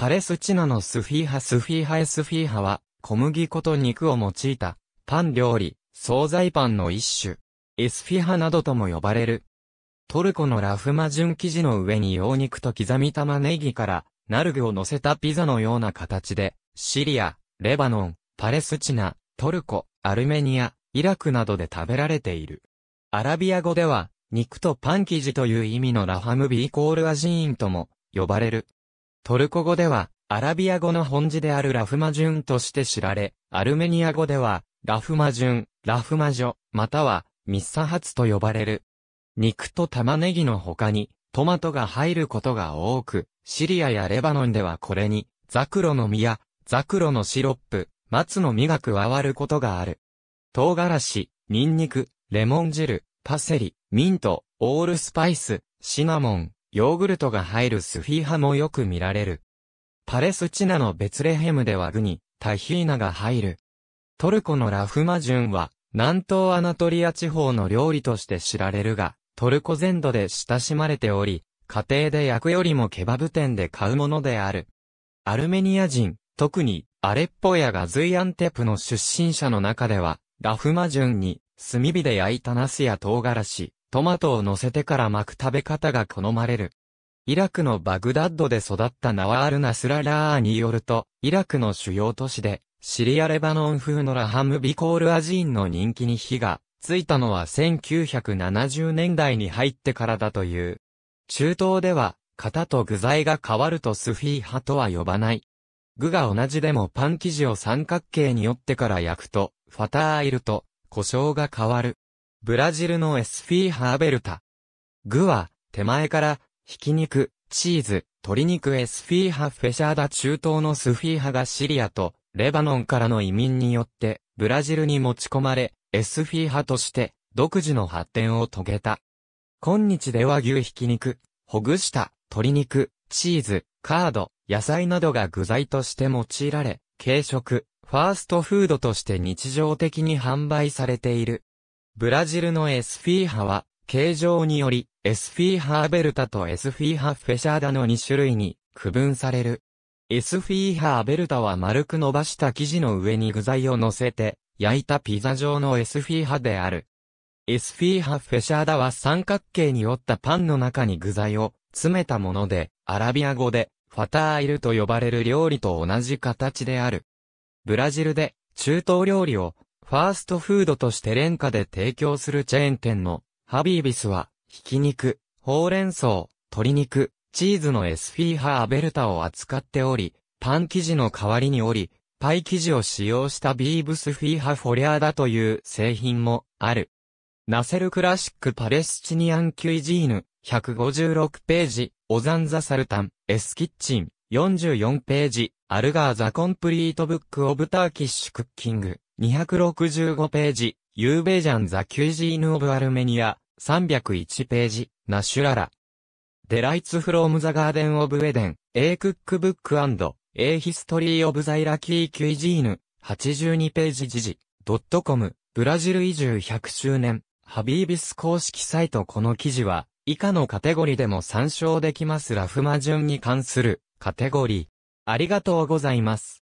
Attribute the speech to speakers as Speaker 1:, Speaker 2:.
Speaker 1: パレスチナのスフィーハスフィーハエスフィーハは、小麦粉と肉を用いた、パン料理、惣菜パンの一種。エスフィハなどとも呼ばれる。トルコのラフマジュン生地の上に羊肉と刻み玉ねぎから、ナルグを乗せたピザのような形で、シリア、レバノン、パレスチナ、トルコ、アルメニア、イラクなどで食べられている。アラビア語では、肉とパン生地という意味のラハムビーコールアジーンとも呼ばれる。トルコ語では、アラビア語の本字であるラフマジュンとして知られ、アルメニア語では、ラフマジュン、ラフマジョ、または、ミッサハツと呼ばれる。肉と玉ねぎの他に、トマトが入ることが多く、シリアやレバノンではこれに、ザクロの実や、ザクロのシロップ、松の実が加わることがある。唐辛子、ニンニク、レモン汁、パセリ、ミント、オールスパイス、シナモン、ヨーグルトが入るスフィー派もよく見られる。パレスチナのベツレヘムでは具にタヒーナが入る。トルコのラフマジュンは南東アナトリア地方の料理として知られるが、トルコ全土で親しまれており、家庭で焼くよりもケバブ店で買うものである。アルメニア人、特にアレッポやガズイアンテプの出身者の中では、ラフマジュンに炭火で焼いたナスや唐辛子、トマトを乗せてから巻く食べ方が好まれる。イラクのバグダッドで育ったナワール・ナスラ・ラーによると、イラクの主要都市で、シリアレバノン風のラハム・ビコール・アジーンの人気に火がついたのは1970年代に入ってからだという。中東では、型と具材が変わるとスフィー派とは呼ばない。具が同じでもパン生地を三角形によってから焼くと、ファターイルと、胡椒が変わる。ブラジルのエスフィーハーベルタ。具は、手前から、ひき肉、チーズ、鶏肉エスフィーハフェシャーダ中東のスフィーハがシリアと、レバノンからの移民によって、ブラジルに持ち込まれ、エスフィーハとして、独自の発展を遂げた。今日では牛ひき肉、ほぐした、鶏肉、チーズ、カード、野菜などが具材として用いられ、軽食、ファーストフードとして日常的に販売されている。ブラジルのエスフィーハは、形状により、エスフィーハーベルタとエスフィーハフェシャーダの2種類に区分される。エスフィーハーベルタは丸く伸ばした生地の上に具材を乗せて、焼いたピザ状のエスフィーハである。エスフィーハフェシャーダは三角形に折ったパンの中に具材を詰めたもので、アラビア語でファターイルと呼ばれる料理と同じ形である。ブラジルで中東料理をファーストフードとして廉価で提供するチェーン店のハビービスは、ひき肉、ほうれん草、鶏肉、チーズのエスフィーハーベルタを扱っており、パン生地の代わりにおり、パイ生地を使用したビーブスフィーハフォリアーだという製品もある。ナセルクラシックパレスチニアンキュイジーヌ、156ページ、オザンザサルタン、エスキッチン、44ページ、アルガーザコンプリートブックオブターキッシュクッキング。265ページ、ユーベージャンザ・キュイジーヌ・オブ・アルメニア、301ページ、ナシュララ。デライツ・フローム・ザ・ガーデン・オブ・エデン、A クックブックエヒストリー・オブ・ザ・イラキー・キュイジーヌ、82ページ時事、ドットコム、ブラジル移住100周年、ハビービス公式サイトこの記事は、以下のカテゴリーでも参照できますラフマ順に関するカテゴリー。ありがとうございます。